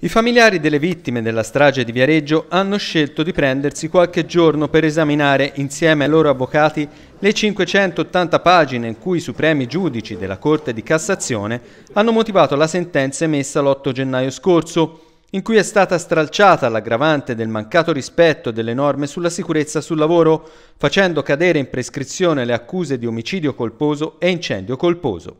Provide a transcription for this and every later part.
I familiari delle vittime della strage di Viareggio hanno scelto di prendersi qualche giorno per esaminare insieme ai loro avvocati le 580 pagine in cui i supremi giudici della Corte di Cassazione hanno motivato la sentenza emessa l'8 gennaio scorso, in cui è stata stralciata l'aggravante del mancato rispetto delle norme sulla sicurezza sul lavoro, facendo cadere in prescrizione le accuse di omicidio colposo e incendio colposo.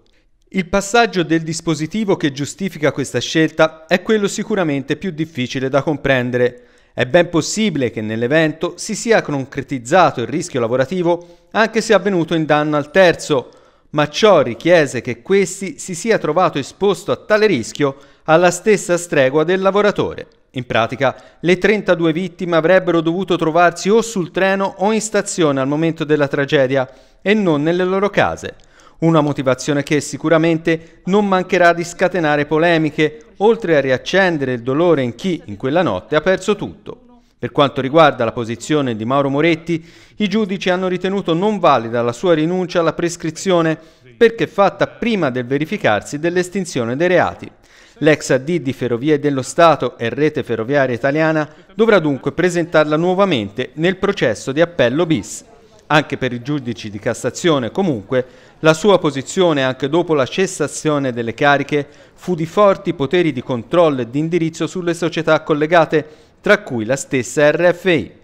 Il passaggio del dispositivo che giustifica questa scelta è quello sicuramente più difficile da comprendere. È ben possibile che nell'evento si sia concretizzato il rischio lavorativo anche se avvenuto in danno al terzo, ma ciò richiese che questi si sia trovato esposto a tale rischio alla stessa stregua del lavoratore. In pratica, le 32 vittime avrebbero dovuto trovarsi o sul treno o in stazione al momento della tragedia e non nelle loro case. Una motivazione che sicuramente non mancherà di scatenare polemiche, oltre a riaccendere il dolore in chi in quella notte ha perso tutto. Per quanto riguarda la posizione di Mauro Moretti, i giudici hanno ritenuto non valida la sua rinuncia alla prescrizione perché fatta prima del verificarsi dell'estinzione dei reati. L'ex AD di Ferrovie dello Stato e Rete Ferroviaria Italiana dovrà dunque presentarla nuovamente nel processo di appello bis. Anche per i giudici di Cassazione, comunque, la sua posizione anche dopo la cessazione delle cariche fu di forti poteri di controllo e di indirizzo sulle società collegate, tra cui la stessa RFI.